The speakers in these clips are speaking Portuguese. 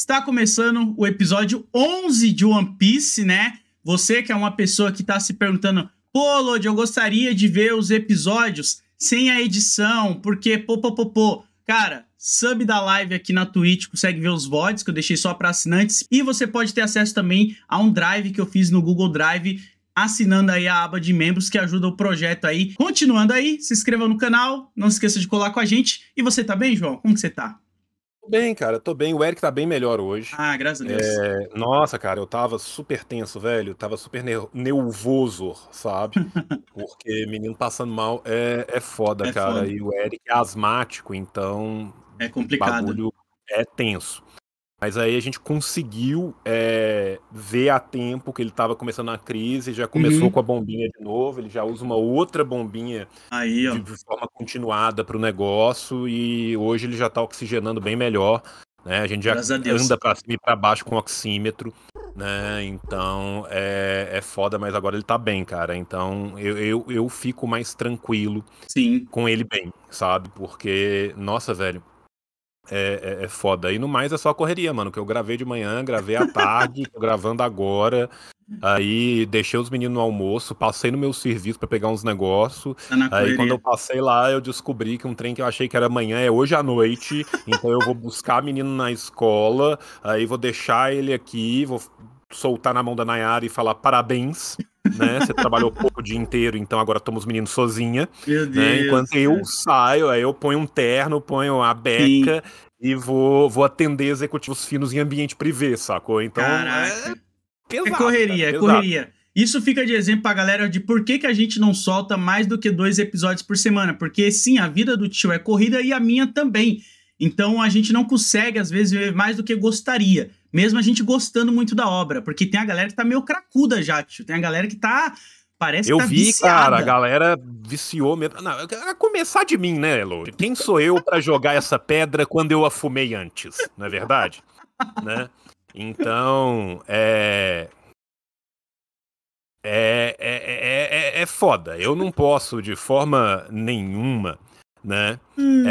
Está começando o episódio 11 de One Piece, né? Você que é uma pessoa que está se perguntando, pô, Lodi, eu gostaria de ver os episódios sem a edição, porque pô, pô, pô, pô. Cara, sub da live aqui na Twitch, consegue ver os VODs que eu deixei só para assinantes. E você pode ter acesso também a um drive que eu fiz no Google Drive, assinando aí a aba de membros que ajuda o projeto aí. Continuando aí, se inscreva no canal, não se esqueça de colar com a gente. E você tá bem, João? Como que você tá? bem, cara, tô bem. O Eric tá bem melhor hoje. Ah, graças a é, Deus. É, Nossa, cara, eu tava super tenso, velho. tava super nervoso, sabe? Porque menino passando mal é, é foda, É cara. foda. E o Eric é asmático, então É o complicado. bagulho é tenso. Mas aí a gente conseguiu é, ver a tempo que ele estava começando a crise, já começou uhum. com a bombinha de novo, ele já usa uma outra bombinha aí, de, de, forma continuada para o negócio e hoje ele já está oxigenando bem melhor. Né? A gente já a anda para cima e para baixo com oxímetro, né? Então é, é foda, mas agora ele tá bem, cara. Então eu, eu, eu fico mais tranquilo Sim. com ele bem, sabe? Porque, nossa, velho, é, é, é, foda. E no mais é só correria, mano. Que eu gravei de manhã, gravei à tarde, tô gravando agora. Aí deixei os meninos no almoço, passei no meu serviço para pegar uns negócios. Tá aí quando eu passei lá, eu descobri que um trem que eu achei que era amanhã é hoje à noite. então eu vou buscar menino na escola, aí vou deixar ele aqui, vou soltar na mão da Nayara e falar parabéns, né? Você trabalhou pouco o dia inteiro, então agora estamos meninos sozinha. Meu né? Deus. Né? Enquanto eu saio, aí eu ponho um terno, ponho a beca Sim. e vou, vou atender executivos finos em ambiente privê, sacou? Então. Caraca. É, é pesado, é correria, é correria. Isso fica de exemplo pra galera de por que, que a gente não solta mais do que dois episódios por semana. Porque sim, a vida do tio é corrida e a minha também. Então a gente não consegue, às vezes, ver mais do que gostaria mesmo a gente gostando muito da obra, porque tem a galera que tá meio cracuda já, tio. Tem a galera que tá. Parece eu que tá vi, viciada. cara, a galera viciou mesmo. Não, a começar de mim, né, Elo? Quem sou eu para jogar essa pedra quando eu a fumei antes, não é verdade? né? Então, é... É, é, é, é, é foda. Eu não posso, de forma nenhuma, né, hum,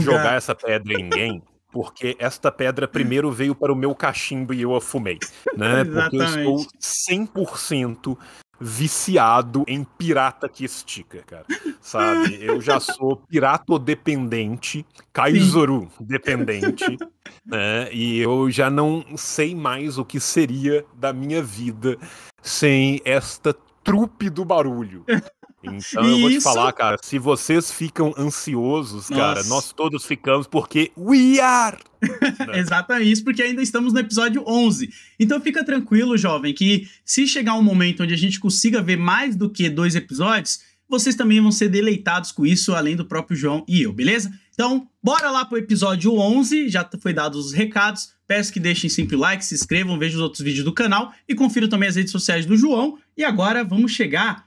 jogar essa pedra em ninguém porque esta pedra primeiro veio para o meu cachimbo e eu a fumei, né? porque eu estou 100% viciado em pirata que estica, cara. Sabe? Eu já sou pirato dependente, Kaizoru dependente, né? E eu já não sei mais o que seria da minha vida sem esta trupe do barulho, Então e eu vou isso... te falar, cara, se vocês ficam ansiosos, Nossa. cara, nós todos ficamos porque we are. Né? Exatamente isso, porque ainda estamos no episódio 11. Então fica tranquilo, jovem, que se chegar um momento onde a gente consiga ver mais do que dois episódios, vocês também vão ser deleitados com isso, além do próprio João e eu, beleza? Então, bora lá pro episódio 11, já foi dados os recados. Peço que deixem sempre o like, se inscrevam, vejam os outros vídeos do canal e confiram também as redes sociais do João. E agora vamos chegar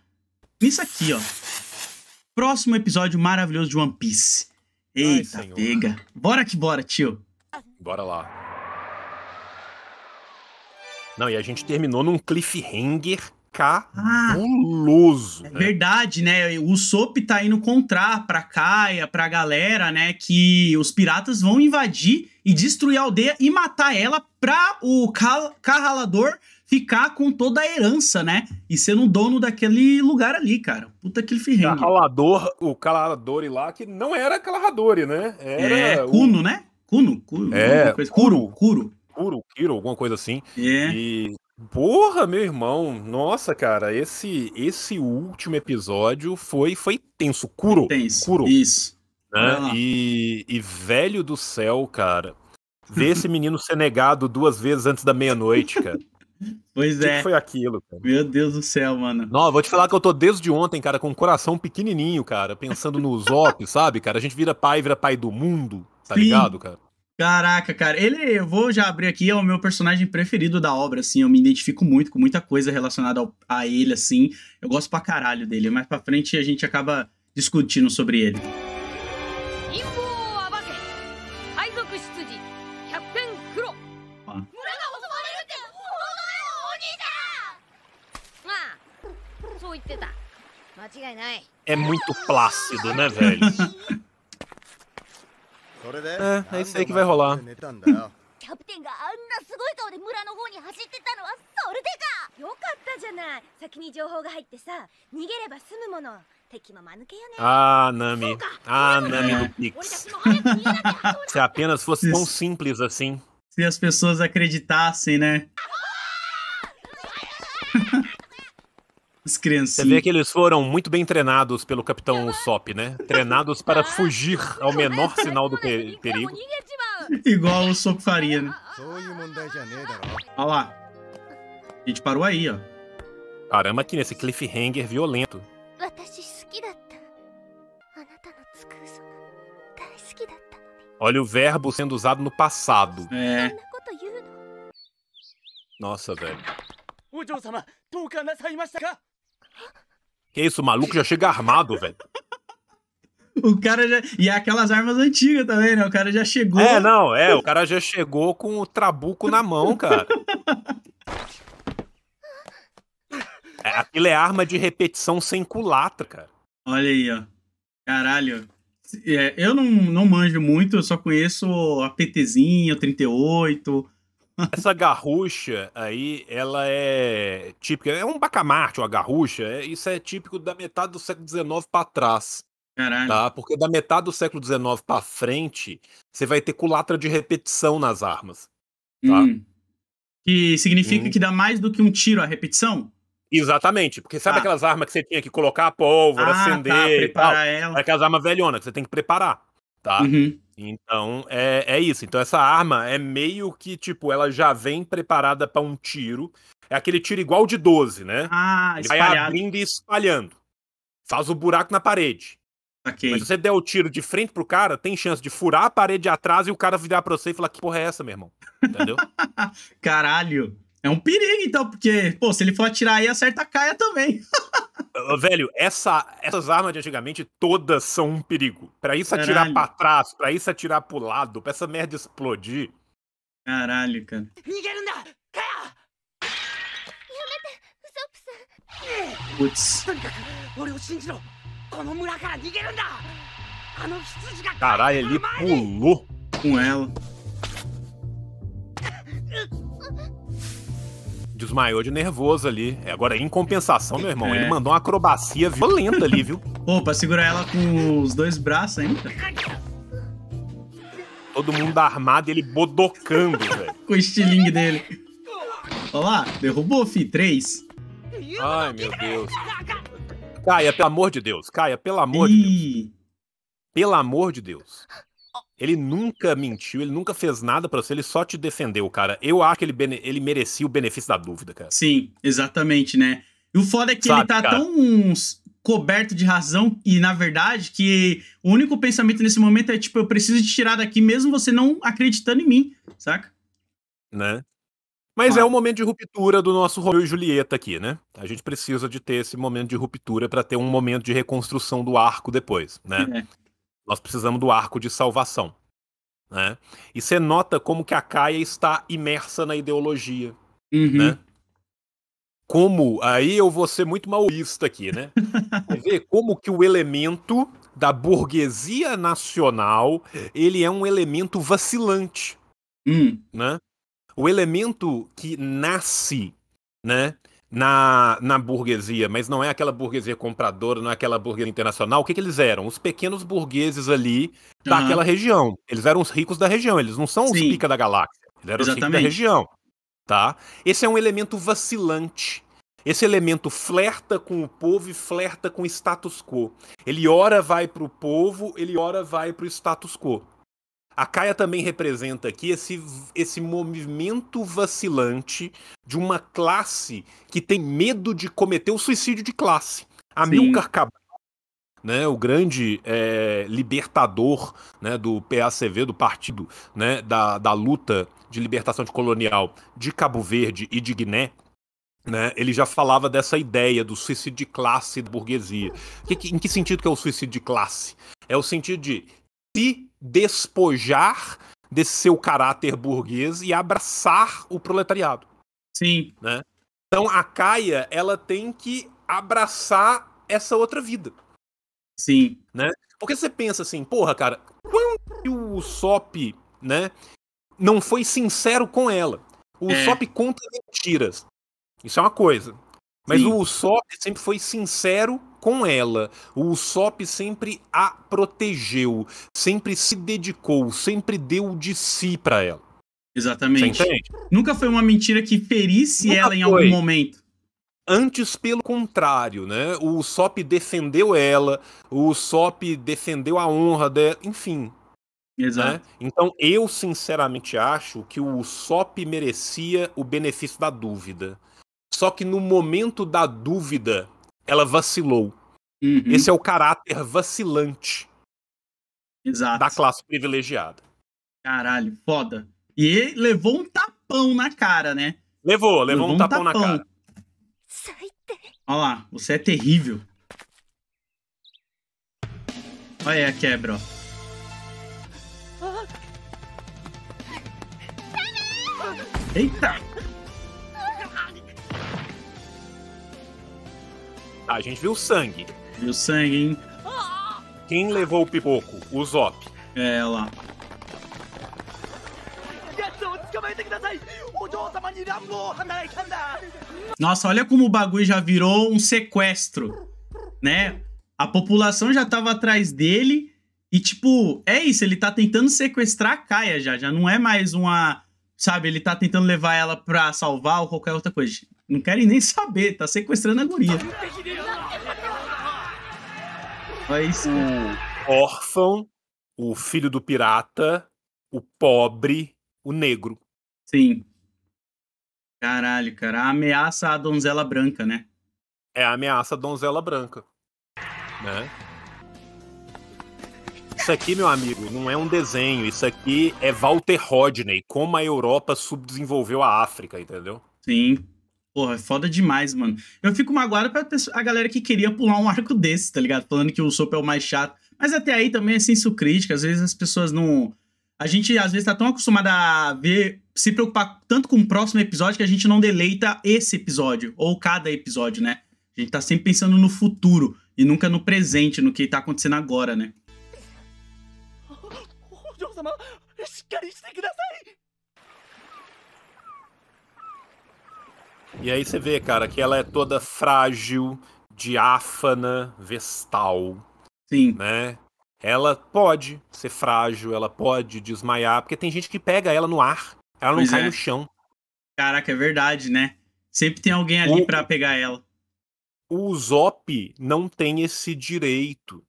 isso aqui, ó. Próximo episódio maravilhoso de One Piece. Eita, Ai, pega. Bora que bora, tio. Bora lá. Não, e a gente terminou num cliffhanger cabuloso. Ah, é né? verdade, né? O Sop tá indo encontrar pra Caia, pra galera, né? Que os piratas vão invadir e destruir a aldeia e matar ela pra o Carralador ficar com toda a herança, né? E sendo dono daquele lugar ali, cara. Puta que ferrenho. Carralador, o Carralador lá, que não era Carralador, né? Era é, Cuno, o... né? Cuno? Cuno é, Curo. Curo. Curo, Kiro, alguma coisa assim. É. E Porra, meu irmão. Nossa, cara, esse esse último episódio foi foi tenso, curo, tenso, curo. Isso. Né? E, e velho do céu, cara. Ver esse menino ser negado duas vezes antes da meia-noite, cara. Pois que é. Que foi aquilo, cara? Meu Deus do céu, mano. Não, vou te falar que eu tô desde ontem, cara, com o um coração pequenininho, cara, pensando nos ops, sabe, cara? A gente vira pai, vira pai do mundo, tá Sim. ligado, cara? Caraca, cara, ele, eu vou já abrir aqui, é o meu personagem preferido da obra, assim, eu me identifico muito com muita coisa relacionada ao, a ele, assim, eu gosto pra caralho dele, mas pra frente a gente acaba discutindo sobre ele. Ah, é muito plácido, né, velho? é isso aí que vai rolar. Ah, Nami. Ah, Nami do Pix. Se apenas fosse tão simples assim. Se as pessoas acreditassem, né? Ah, Os Você vê que eles foram muito bem treinados pelo capitão Usopp, né? Treinados para fugir ao menor sinal do perigo. Igual o Sop faria, né? Olha lá. A gente parou aí, ó. Caramba, aqui nesse cliffhanger violento. Olha o verbo sendo usado no passado. É. Nossa, velho. Que isso, o maluco já chega armado, velho. O cara já. E é aquelas armas antigas também, né? O cara já chegou. É, não, é. O cara já chegou com o trabuco na mão, cara. é, aquilo é arma de repetição sem culatra, cara. Olha aí, ó. Caralho. É, eu não, não manjo muito, eu só conheço a PTzinha, 38. Essa garrucha aí, ela é típica. É um bacamarte, uma garrucha. É, isso é típico da metade do século XIX para trás. Caralho. Tá? Porque da metade do século XIX para frente, você vai ter culatra de repetição nas armas. Tá? Hum. Que significa hum. que dá mais do que um tiro a repetição? Exatamente, porque sabe ah. aquelas armas que você tinha que colocar a pólvora, ah, tá, acender tá, e tal? Ela. Aquelas armas velhonas que você tem que preparar, tá? Uhum. Então, é, é isso. Então, essa arma é meio que, tipo, ela já vem preparada para um tiro. É aquele tiro igual de 12, né? Ah, espalhado. Vai abrindo e espalhando. Faz o um buraco na parede. Okay. Mas se você der o tiro de frente pro cara, tem chance de furar a parede atrás e o cara virar pra você e falar que porra é essa, meu irmão? Entendeu? Caralho. É um perigo, então, porque, pô, se ele for atirar aí, acerta a caia também. Velho, essa, essas armas de antigamente todas são um perigo. Pra isso Caralho. atirar pra trás, pra isso atirar pro lado, pra essa merda explodir. Caralho, cara. Putz. Caralho, ele pulou com ela. desmaiou de nervoso ali. É, agora, em compensação, meu irmão, é. ele mandou uma acrobacia violenta ali, viu? Pô, pra segurar ela com os dois braços ainda. Todo mundo armado e ele bodocando, velho. com o estilingue dele. Olha lá, derrubou, fi, três. Ai, meu Deus. Caia, pelo amor de Deus. Caia, pelo amor de Deus. Pelo amor de Deus. Ele nunca mentiu, ele nunca fez nada para você, ele só te defendeu, cara. Eu acho que ele, ele merecia o benefício da dúvida, cara. Sim, exatamente, né? E o foda é que Sabe, ele tá cara? tão coberto de razão e, na verdade, que o único pensamento nesse momento é tipo, eu preciso te tirar daqui mesmo você não acreditando em mim, saca? Né? Mas ah. é o momento de ruptura do nosso Romeu e Julieta aqui, né? A gente precisa de ter esse momento de ruptura para ter um momento de reconstrução do arco depois, né? É. Nós precisamos do arco de salvação. Né? E você nota como que a Caia está imersa na ideologia. Uhum. Né? Como, aí eu vou ser muito maoísta aqui, né? ver como que o elemento da burguesia nacional, ele é um elemento vacilante, hum. né? O elemento que nasce, né, na, na burguesia, mas não é aquela burguesia compradora, não é aquela burguesia internacional. O que, que eles eram? Os pequenos burgueses ali uhum. daquela região. Eles eram os ricos da região, eles não são Sim. os pica da galáxia. Eles eram Exatamente. os ricos da região. Tá? Esse é um elemento vacilante. Esse elemento flerta com o povo e flerta com o status quo. Ele ora vai para o povo, ele ora vai para o status quo. A Caia também representa aqui esse, esse movimento vacilante de uma classe que tem medo de cometer o suicídio de classe. Amilcar Cabral né, o grande é, libertador né, do PACV, do partido né, da, da luta de libertação de colonial de Cabo Verde e de Guiné, né, ele já falava dessa ideia do suicídio de classe da burguesia. Que, que, em que sentido que é o suicídio de classe? É o sentido de se despojar desse seu caráter burguês e abraçar o proletariado. Sim. Né? Então a Caia, ela tem que abraçar essa outra vida. Sim. Né? Porque você pensa assim, porra, cara, quando o Sop, né, não foi sincero com ela? O é. Sop conta mentiras. Isso é uma coisa. Mas Sim. o Sop sempre foi sincero com ela. O Usopp sempre a protegeu, sempre se dedicou, sempre deu de si para ela. Exatamente. Nunca foi uma mentira que ferisse Nunca ela em foi. algum momento. Antes, pelo contrário, né? O Usopp defendeu ela, o Usopp defendeu a honra dela, enfim. Né? Exato. Né? Então, eu sinceramente acho que o Usopp merecia o benefício da dúvida. Só que no momento da dúvida, ela vacilou. Uhum. Esse é o caráter vacilante Exato. da classe privilegiada. Caralho, foda. E ele levou um tapão na cara, né? Levou, levou, levou um, tapão, tapão, na cara. Olha lá, você é terrível. Olha aí a quebra, ó. Ah. Eita! a gente viu sangue. Viu sangue, hein? Quem levou o pipoco? O Zop. É ela. Nossa, olha como o bagulho já virou um sequestro, né? A população já tava atrás dele e, tipo, é isso, ele tá tentando sequestrar a Kaia já, já não é mais uma, sabe, ele tá tentando levar ela pra salvar ou qualquer outra coisa. Não querem nem saber, tá sequestrando a guria. É isso. O órfão, o filho do pirata, o pobre, o negro. Sim. Caralho, cara. A ameaça à donzela branca, né? É a ameaça à donzela branca. Né? Isso aqui, meu amigo, não é um desenho. Isso aqui é Walter Rodney, como a Europa subdesenvolveu a África, entendeu? Sim. Porra, é foda demais, mano. Eu fico magoado pra a galera que queria pular um arco desse, tá ligado? Falando que o Soap é o mais chato. Mas até aí também é senso crítico, às vezes as pessoas não. A gente, às vezes, tá tão acostumado a ver, se preocupar tanto com o próximo episódio que a gente não deleita esse episódio, ou cada episódio, né? A gente tá sempre pensando no futuro e nunca no presente, no que tá acontecendo agora, né? E aí você vê, cara, que ela é toda frágil, diáfana, vestal. Sim. Né? Ela pode ser frágil, ela pode desmaiar, porque tem gente que pega ela no ar, ela não pois cai é. no chão. Caraca, é verdade, né? Sempre tem alguém ali o... para pegar ela. O Zop não tem esse direito.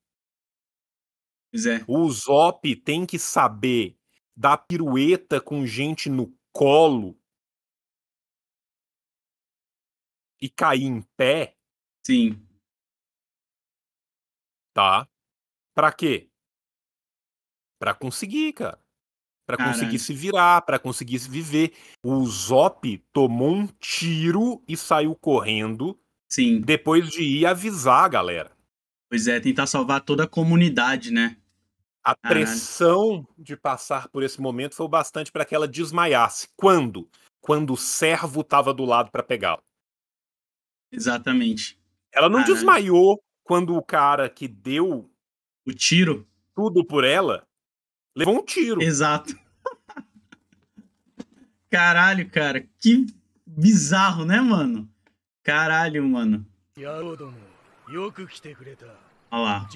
Pois é. O Zop tem que saber dar pirueta com gente no colo e cair em pé? Sim. Tá. Pra quê? Pra conseguir, cara. Pra Caramba. conseguir se virar, pra conseguir viver. O Zop tomou um tiro e saiu correndo. Sim. Depois de ir avisar a galera. Pois é, tentar salvar toda a comunidade, né? A Caramba. pressão de passar por esse momento foi o bastante para que ela desmaiasse. Quando? Quando o servo estava do lado para pegá-la. Exatamente. Ela não desmaiou quando o cara que deu o tiro tudo por ela levou um tiro. Exato. Caralho, cara, que bizarro, né, mano? Caralho, mano. Olha lá.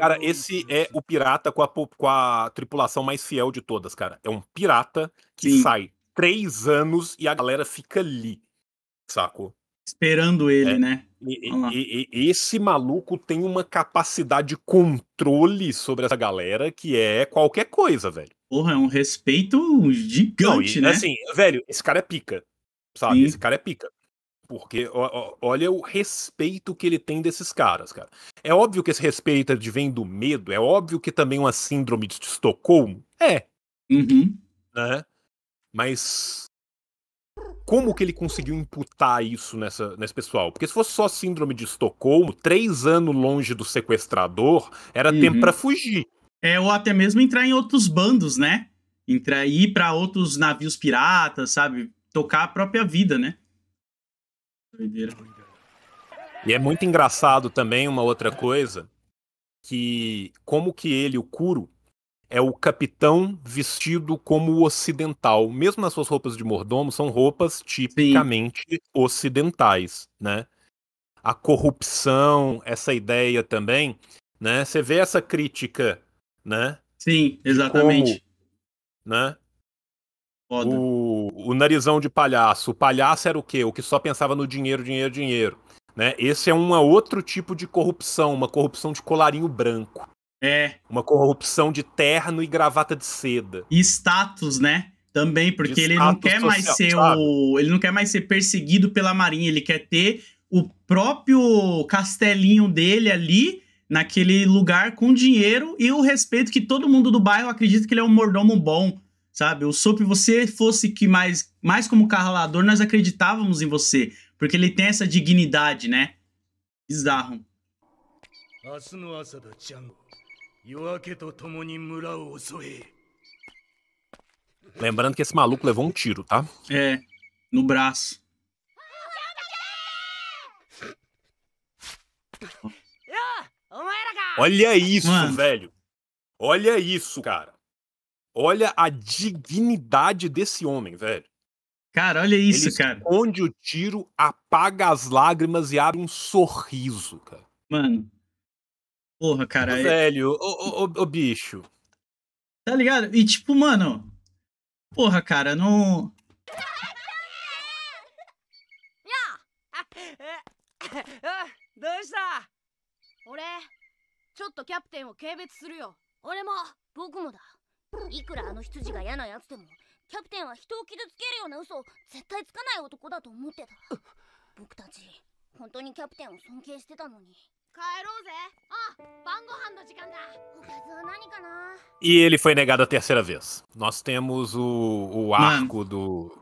Cara, esse é o pirata com a, com a tripulação mais fiel de todas, cara. É um pirata que Sim. sai três anos e a galera fica ali, saco? Esperando ele, é. né? E, e, e, esse maluco tem uma capacidade de controle sobre essa galera que é qualquer coisa, velho. Porra, é um respeito gigante, Não, e, né? Assim, velho, esse cara é pica, sabe? Sim. Esse cara é pica. Porque ó, olha o respeito que ele tem desses caras, cara. É óbvio que esse respeito vem do medo, é óbvio que também é uma síndrome de Estocolmo. É. Uhum. Né? Mas como que ele conseguiu imputar isso nessa, nesse pessoal? Porque se fosse só síndrome de Estocolmo, três anos longe do sequestrador, era uhum. tempo para fugir. É, ou até mesmo entrar em outros bandos, né? Entrar, ir para outros navios piratas, sabe? Tocar a própria vida, né? Doideira. E é muito engraçado também uma outra coisa, que como que ele, o Kuro, é o capitão vestido como ocidental. Mesmo nas suas roupas de mordomo, são roupas tipicamente Sim. ocidentais, né? A corrupção, essa ideia também, né? Você vê essa crítica, né? Sim, exatamente. Como, né? Foda. O, o narizão de palhaço. O palhaço era o quê? O que só pensava no dinheiro, dinheiro, dinheiro. Né? Esse é um é outro tipo de corrupção, uma corrupção de colarinho branco. É. Uma corrupção de terno e gravata de seda. E status, né? Também, porque ele não quer social, mais ser sabe? o. Ele não quer mais ser perseguido pela marinha, ele quer ter o próprio castelinho dele ali, naquele lugar, com dinheiro e o respeito que todo mundo do bairro acredita que ele é um mordomo bom sabe? O Soap, você fosse que mais, mais como carralador, nós acreditávamos em você, porque ele tem essa dignidade, né? Bizarro. Lembrando que esse maluco levou um tiro, tá? É, no braço. Olha isso, Mano. velho. Olha isso, cara. Olha a dignidade desse homem, velho. Cara, olha isso, Ele cara. Onde o tiro apaga as lágrimas e abre um sorriso, cara. Mano. Porra, cara. É velho, ô, ô, ô, ô bicho. Tá ligado? E tipo, mano. Porra, cara, não. Deixa! 俺、ちょっとキャプテンを軽蔑するよ。俺も、僕もだ。e ele foi negado a terceira vez. Nós temos o, o arco do.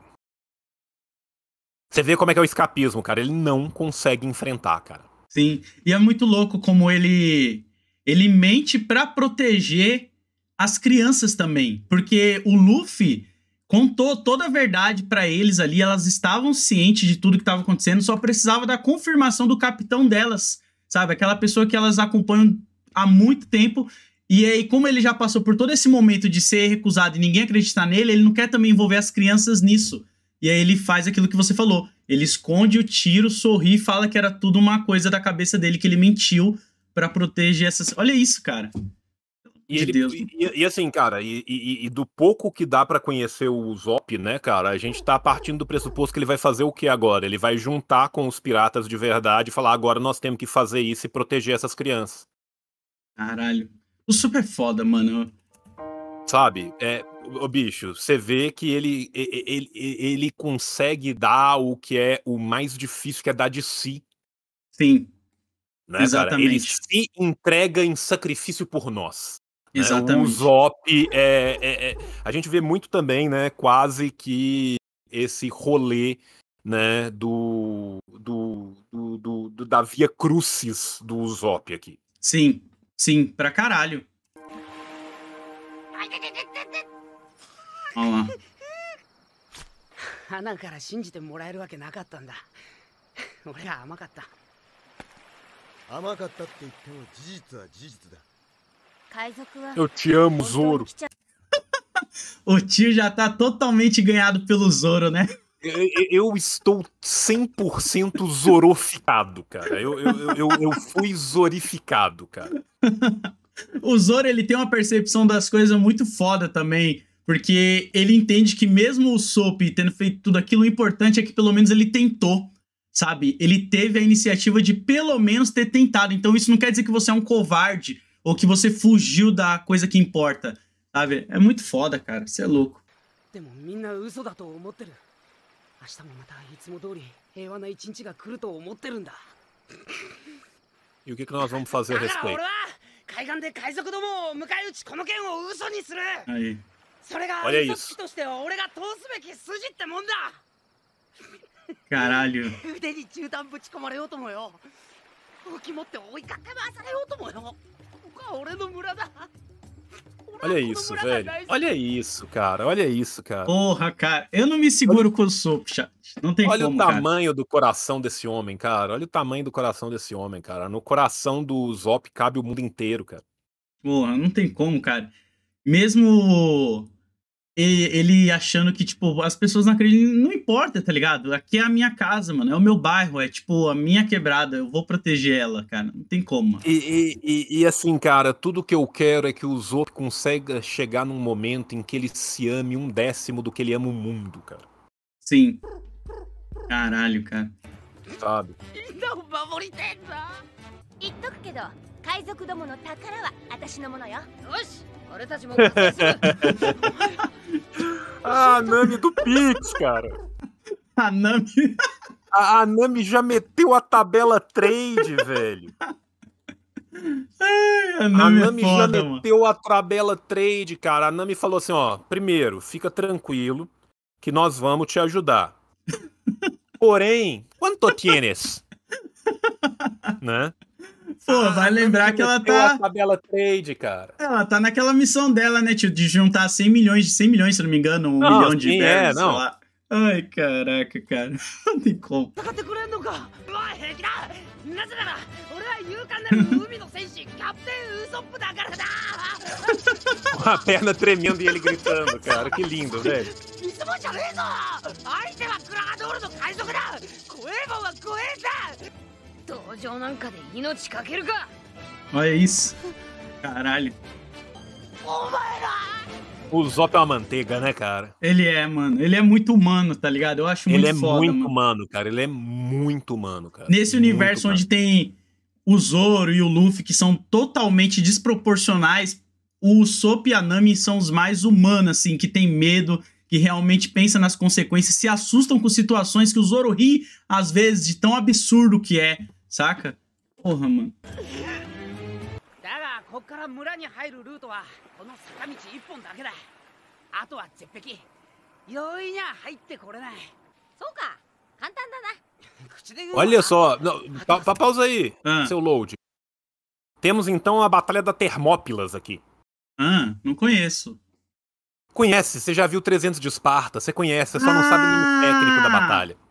Você vê como é que é o escapismo, cara. Ele não consegue enfrentar, cara. Sim. E é muito louco como ele. Ele mente para proteger as crianças também, porque o Luffy contou toda a verdade para eles ali, elas estavam cientes de tudo que estava acontecendo, só precisava da confirmação do capitão delas, sabe? Aquela pessoa que elas acompanham há muito tempo. E aí, como ele já passou por todo esse momento de ser recusado e ninguém acreditar nele, ele não quer também envolver as crianças nisso. E aí ele faz aquilo que você falou. Ele esconde o tiro, sorri e fala que era tudo uma coisa da cabeça dele, que ele mentiu para proteger essas. Olha isso, cara e, de ele, Deus. Né? E, e, assim, cara, e, e, do pouco que dá para conhecer o Zop, né, cara, a gente tá partindo do pressuposto que ele vai fazer o que agora? Ele vai juntar com os piratas de verdade e falar, agora nós temos que fazer isso e proteger essas crianças. Caralho. O super é foda, mano. Sabe? É, o bicho, você vê que ele, ele, ele consegue dar o que é o mais difícil, que é dar de si. Sim. Né, Exatamente. Cara? Ele se entrega em sacrifício por nós. Né? Exatamente. O Zop é, é, é, A gente vê muito também, né? Quase que esse rolê né, do, do, do, do da via crucis do zop aqui. Sim, sim, pra caralho. Olha lá. 花から信じてもらえるわけなかったんだ俺が甘かった甘かったって言っても事実は事実だ Eu te amo, Zoro. o tio já tá totalmente ganhado pelo Zoro, né? Eu, estou 100% zoroficado, cara. Eu, eu, eu, eu fui zorificado, cara. o Zoro, ele tem uma percepção das coisas muito foda também. Porque ele entende que mesmo o Soap tendo feito tudo aquilo, o importante é que pelo menos ele tentou, sabe? Ele teve a iniciativa de pelo menos ter tentado. Então isso não quer dizer que você é um covarde ou que você fugiu da coisa que importa, sabe? É muito foda, cara. Você é louco. E o que, que nós vamos fazer a respeito? Aí. Olha isso. Caralho. Olha isso, é velho. Olha isso, cara. Olha isso, cara. Porra, cara. Eu não me seguro Olha... com o soco, chat. Não tem Olha como, o tamanho cara. do coração desse homem, cara. Olha o tamanho do coração desse homem, cara. No coração do Zop cabe o mundo inteiro, cara. Porra, não tem como, cara. Mesmo ele achando que, tipo, as pessoas não acreditam. Não importa, tá ligado? Aqui é a minha casa, mano. É o meu bairro. É, tipo, a minha quebrada. Eu vou proteger ela, cara. Não tem como. E, e, e, assim, cara, tudo que eu quero é que o Zop consiga chegar num momento em que ele se ame um décimo do que ele ama o mundo, cara. Sim. Caralho, cara. Sabe? Não, Ah, a Nami do Pix, cara. A ah, Nami. A, ah, a, ah, Nami já meteu a tabela trade, velho. a Nami, a Nami é foda, já meteu a tabela trade, cara. A Nami falou assim: ó, primeiro, fica tranquilo que nós vamos te ajudar. Porém, quanto tienes? né? Pô, ah, vai lembrar que ela tá. A tabela trade, cara. Ela tá naquela missão dela, né, tio? De juntar 100 milhões, de 100 milhões, se não me engano, um não, milhão de sim, é, não. Lá. Ai, caraca, cara. Não tem como. Com a perna tremendo e ele gritando, cara. Que lindo, velho. Isso é Olha isso. Caralho. O Zop é uma manteiga, né, cara? Ele é, mano. Ele é muito humano, tá ligado? Eu acho muito Ele é foda, muito mano. humano, cara. Ele é muito humano, cara. Nesse muito universo humano. onde tem o Zoro e o Luffy, que são totalmente desproporcionais, o Sop e a Nami são os mais humanos, assim, que tem medo, que realmente pensa nas consequências, se assustam com situações que o Zoro ri, às vezes, de tão absurdo que é. Saca? Porra, mano. Olha só, pa, pa, pausa aí, ah. seu load. Temos então a Batalha da Termópilas aqui. Ah, não conheço. Conhece, você já viu 300 de Esparta, você conhece, você só ah. não sabe o técnico da ah. batalha.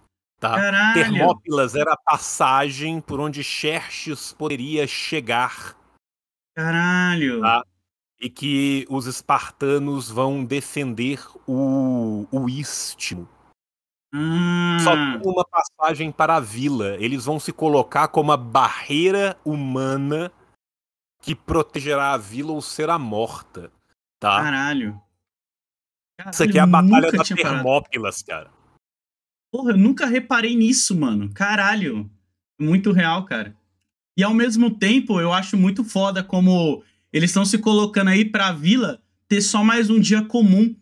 Tá? Termópilas era a passagem por onde Xerxes poderia chegar. Caralho! Tá? E que os espartanos vão defender o, o istmo. Hum. Só uma passagem para a vila. Eles vão se colocar como a barreira humana que protegerá a vila ou será morta. Tá? Caralho! Caralho Isso aqui é a Batalha da Termópilas, parado. cara. Porra, eu nunca reparei nisso, mano. Caralho. Muito real, cara. E ao mesmo tempo, eu acho muito foda como eles estão se colocando aí pra vila ter só mais um dia comum.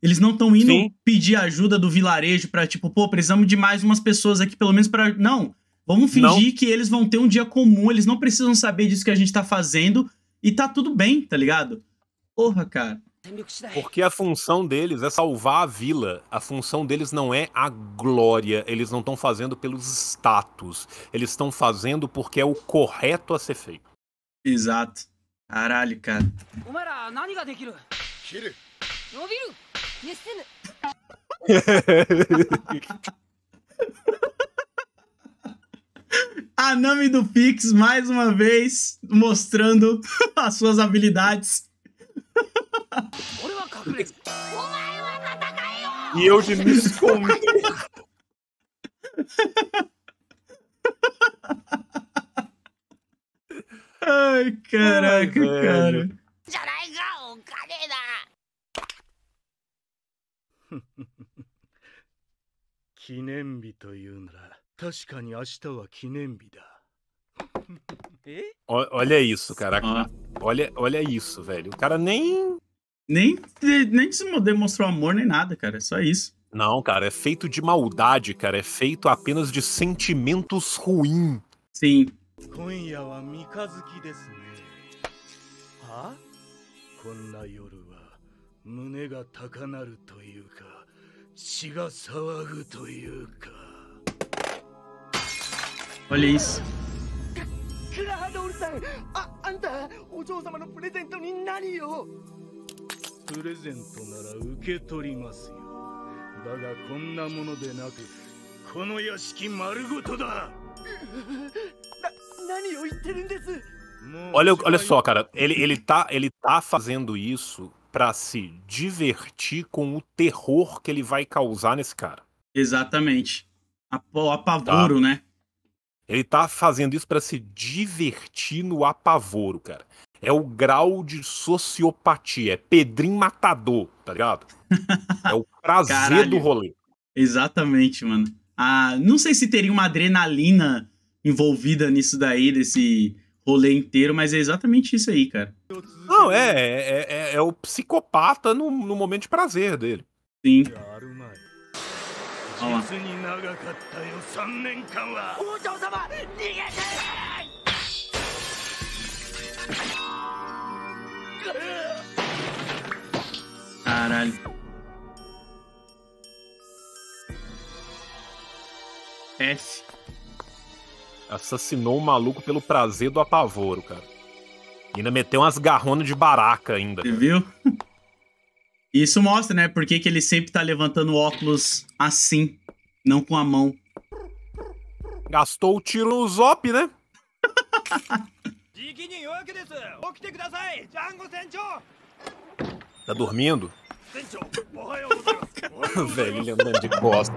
Eles não estão indo Sim. pedir ajuda do vilarejo pra, tipo, pô, precisamos de mais umas pessoas aqui, pelo menos pra. Não. Vamos fingir não. que eles vão ter um dia comum, eles não precisam saber disso que a gente tá fazendo e tá tudo bem, tá ligado? Porra, cara. Porque a função deles é salvar a vila. A função deles não é a glória. Eles não estão fazendo pelos status. Eles estão fazendo porque é o correto a ser feito. Exato. Caralho, cara. a Nami do Pix, mais uma vez, mostrando as suas habilidades. 俺は隠れず。お前は戦えよ。よし、息子を見て。い、からかじゃないか、お金だ。記念日というなら、確かに明日は記念日だ。O, olha isso, cara. Ah. Olha, olha isso, velho. O cara nem. Nem, nem demonstrou amor nem nada, cara. É só isso. Não, cara, é feito de maldade, cara. É feito apenas de sentimentos ruins. Sim. É olha isso. Olha, olha só, cara, ele, ele, tá, ele tá fazendo isso para se divertir com o terror que ele vai causar nesse cara. Exatamente. Ap apavoro, tá. né? Ele tá fazendo isso para se divertir no apavoro, cara. É o grau de sociopatia. É Pedrinho Matador, tá ligado? É o prazer Caralho. do rolê. Exatamente, mano. Ah, não sei se teria uma adrenalina envolvida nisso daí, desse rolê inteiro, mas é exatamente isso aí, cara. Não, é, é, é, é o psicopata no, no momento de prazer dele. Sim. Olha lá. Caralho. S. Assassinou o maluco pelo prazer do apavoro, cara. E ainda meteu umas garronas de baraca ainda. Você viu? Isso mostra, né? Por que ele sempre tá levantando óculos assim, não com a mão. Gastou o tiro no Zop, né? tá dormindo? Velho, ele andando de costa,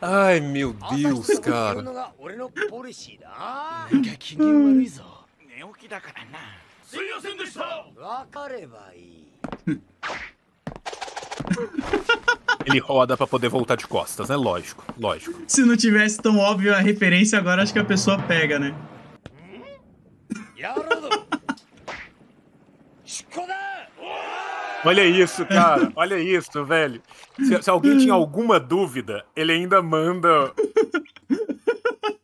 Ai, meu Deus, cara. Ele roda para poder voltar de costas, né? Lógico, lógico. Se não tivesse tão óbvio a referência, agora acho que a pessoa pega, né? Olha isso, cara. Olha isso, velho. Se, se, alguém tinha alguma dúvida, ele ainda manda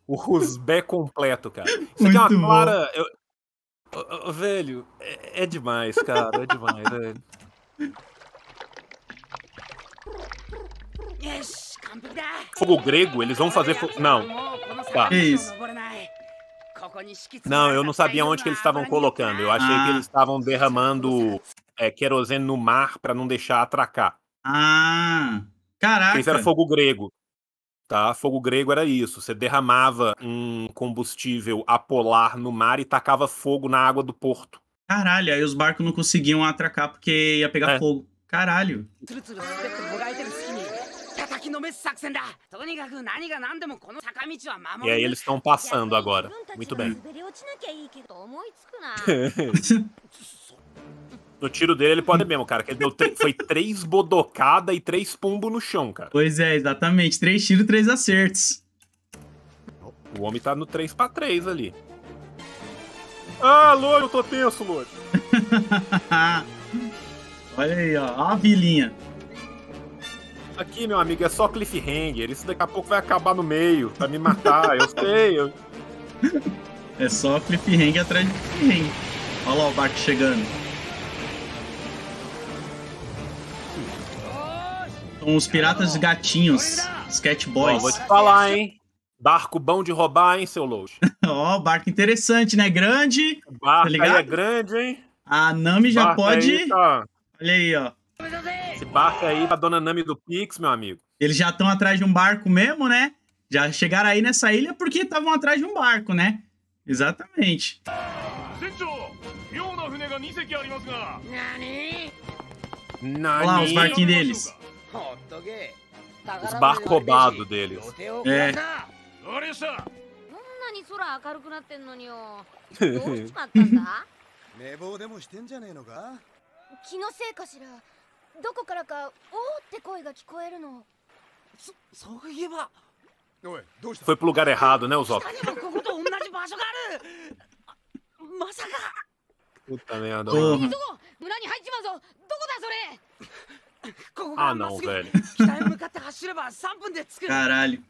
o Rusbé completo, cara. Isso aqui é uma clara. Eu, Oh, oh, velho, é, é, demais, cara, é demais, velho. É. Fogo grego, eles vão fazer fogo. Não. Tá. Isso. Não, eu não sabia onde que eles estavam colocando. Eu achei ah. que eles estavam derramando é, querosene no mar para não deixar atracar. Ah. Caraca. Eles fogo grego. Tá? Fogo grego era isso. Você derramava um combustível apolar no mar e tacava fogo na água do porto. Caralho, aí os barcos não conseguiam atracar porque ia pegar é. fogo. Caralho. E aí eles estão passando agora. Muito bem. No tiro dele, ele pode mesmo, cara. Que ele deu foi três bodocada e três pombo no chão, cara. Pois é, exatamente. Três tiros, três acertos. O homem tá no 3 para 3 ali. Ah, loiro, eu tô tenso, loiro. Olha aí, ó. Ó a vilinha. Aqui, meu amigo, é só cliffhanger. Isso daqui a pouco vai acabar no meio, pra me matar. eu sei. Eu... É só cliffhanger atrás de cliffhanger. Olha lá o Bart chegando. São os Piratas Gatinhos, Sketch Boys. vou te falar, hein? Barco bom de roubar, hein, seu louco? Ó, oh, barco interessante, né? Grande. Barco tá ligado? é grande, hein? A Nami já pode. Aí, tá... Olha aí, ó. Esse barco aí pra dona Nami do Pix, meu amigo. Eles já estão atrás de um barco mesmo, né? Já chegaram aí nessa ilha porque estavam atrás de um barco, né? Exatamente. Nani? Olha lá, os barquinhos deles. Os barcos roubados deles. É. Foi pro lugar errado, né, Osop? Puta merda. Ah, não, velho. Caralho.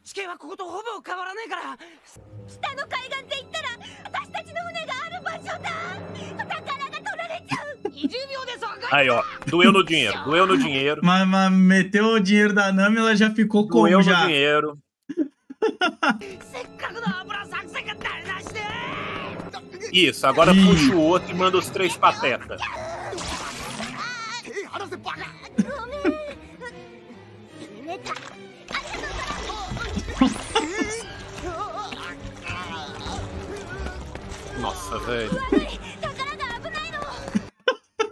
Aí, ó. Doeu no dinheiro. Doeu no dinheiro. Mas, mas meteu o dinheiro da Nami, ela já ficou com Doeu já. no dinheiro. Isso, agora puxa o outro e manda os três patetas. Nossa, velho.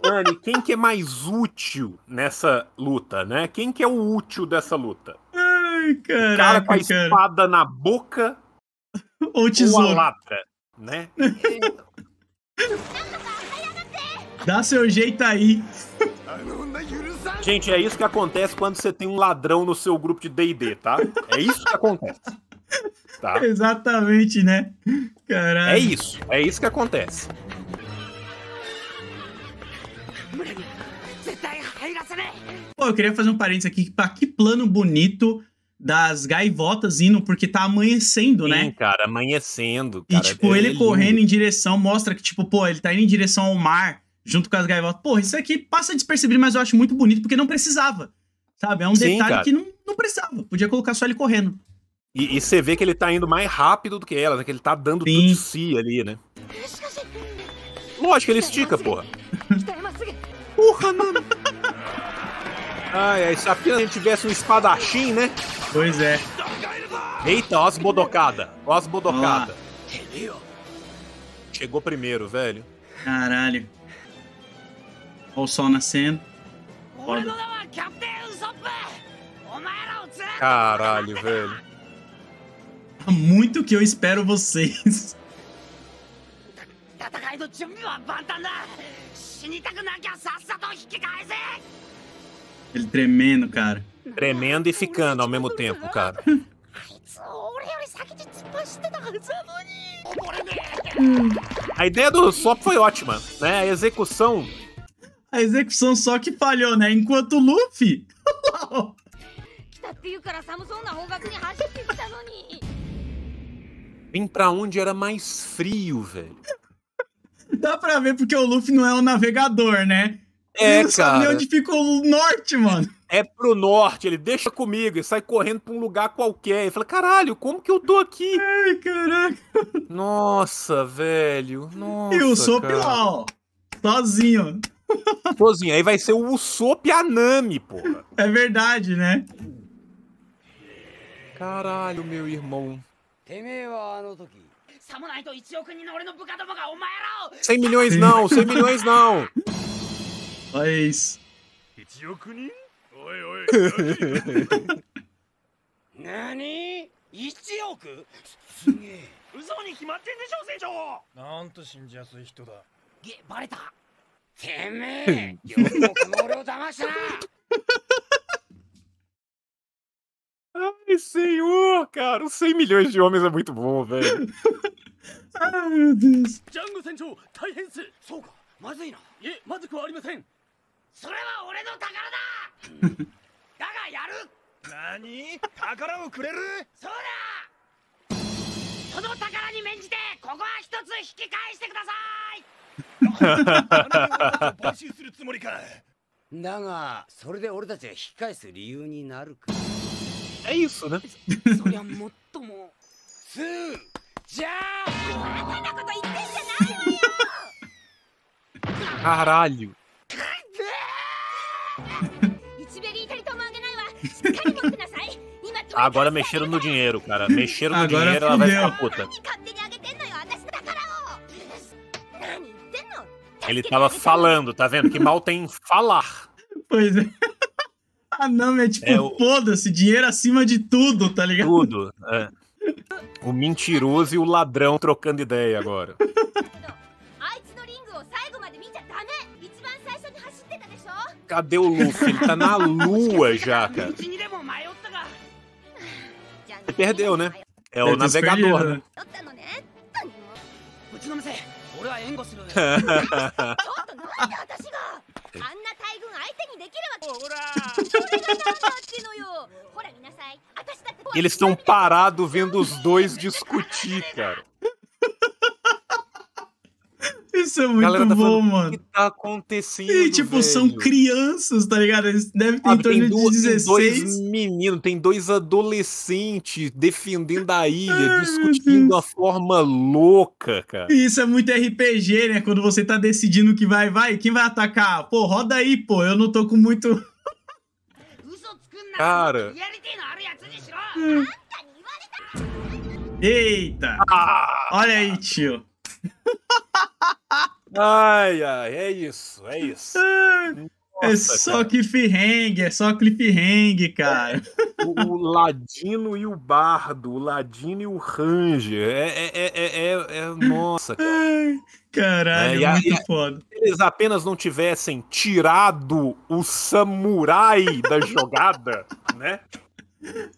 Mano, quem que é mais útil nessa luta, né? Quem que é o útil dessa luta? Ai, caraca, o cara com a espada na boca ou tesouro? Ou a lata, né? Dá seu jeito aí. Gente, é isso que acontece quando você tem um ladrão no seu grupo de D&D, tá? É isso que acontece. Tá? Exatamente, né? Caralho. É isso, é isso que acontece. Pô, eu queria fazer um parênteses aqui. Pra que plano bonito das gaivotas indo, porque tá amanhecendo, né? Sim, né? cara, amanhecendo. Cara, e, tipo, é ele lindo. correndo em direção mostra que, tipo, pô, ele tá indo em direção ao mar junto com as gaivotas. Porra, isso aqui passa despercebido, mas eu acho muito bonito porque não precisava. Sabe? É um Sim, detalhe cara. que não, não precisava. Podia colocar só ele correndo. E, você vê que ele tá indo mais rápido do que ela, né? Que ele tá dando Sim. tudo de si ali, né? Lógico que ele estica, porra. porra, mano. Ai, ai, se apenas ele tivesse um espadachim, né? Pois é. Eita, ó as bodocadas. Ó as bodocadas. Chegou primeiro, velho. Caralho. Olha o sol nascendo. Caralho, velho. Há muito que eu espero vocês. Ele tremendo, cara. Tremendo e ficando ao mesmo tempo, cara. A ideia do swap foi ótima, né? A execução a execução só que falhou, né? Enquanto o Luffy. Vem pra onde era mais frio, velho. Dá pra ver porque o Luffy não é o navegador, né? É, não cara. sabe onde fica o norte, mano. É pro norte, ele deixa comigo e sai correndo pra um lugar qualquer. E fala, caralho, como que eu tô aqui? Ai, caraca. Nossa, velho. Nossa, e o Sop lá, ó. Sozinho. Sozinho. Aí vai ser o Usopp e a Nami, porra. É verdade, né? Caralho, meu irmão. Cem milhões não, cem milhões não. Olha isso. Nani? 1億すげえ嘘に決まってんでしょ船長なんと信じやすい人だげバレたてめえ、よくもこの俺を騙したな Ai, senhor, cara, os 100 milhões de homens é muito bom, velho. Ai, meu Deus. Django Senchou, Taihensu. Soka, Mazui na. Ye, Mazuku arimasen. Sore wa ore no takara da. Daga yaru. Nani? Takara o kureru? Sou da. その宝に免じてここは一つ引き返してください É isso, né? Caralho! Agora mexeram no dinheiro, cara. Mexeram no Agora dinheiro, ela vai ficar puta. Ele tava falando, tá vendo? Que mal tem falar. Pois é. Ah, não, é tipo, é o... foda-se, dinheiro acima de tudo, tá ligado? Tudo. É. O mentiroso e o ladrão trocando ideia agora. Cadê o Luffy? Ele tá na lua já, cara. Ele perdeu, né? É o navegador, né? né? eles estão parados vendo os dois discutir, cara. Isso é muito tá bom, falando, mano. O que tá acontecendo? E, tipo, velho? são crianças, tá ligado? Eles devem ter ah, em torno de 16. Tem dois meninos, tem dois adolescentes defendendo a ilha, Ai, discutindo a forma louca, cara. Isso é muito RPG, né? Quando você tá decidindo que vai, vai, quem vai atacar? Pô, roda aí, pô, eu não tô com muito. Cara. Eita! Ah. Olha aí, tio ai, ai, é isso, é isso. Nossa, é só cara. cliffhanger, é só cliffhanger, cara. O, o, Ladino e o Bardo, o Ladino e o Ranger. É, é, é, é, é nossa, cara. Ai, caralho, é, é muito foda. Eles apenas não tivessem tirado o samurai da jogada, né?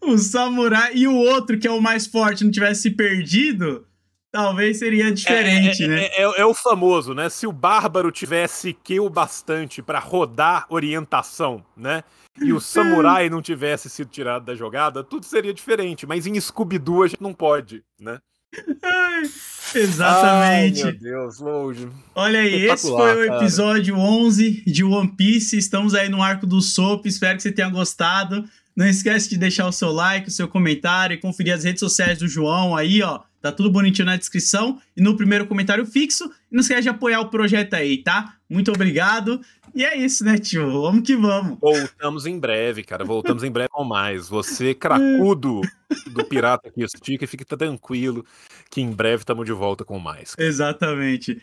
O samurai e o outro, que é o mais forte, não tivesse perdido talvez seria é, diferente, é, é, né? É, é, é, o famoso, né? Se o bárbaro tivesse o bastante para rodar orientação, né? E o samurai não tivesse sido tirado da jogada, tudo seria diferente. Mas em Scooby-Doo a gente não pode, né? exatamente. Ai, meu Deus, longe. Olha aí, esse foi o episódio cara. 11 de One Piece. Estamos aí no arco do Soap. Espero que você tenha gostado. Não esquece de deixar o seu like, o seu comentário e conferir as redes sociais do João aí, ó. Tá tudo bonitinho na descrição e no primeiro comentário fixo. E não esquece de apoiar o projeto aí, tá? Muito obrigado. E é isso, né, tio? Vamos que vamos. Voltamos em breve, cara. Voltamos em breve com mais. Você, cracudo do Pirata que estica, fique tranquilo que em breve estamos de volta com mais. Exatamente.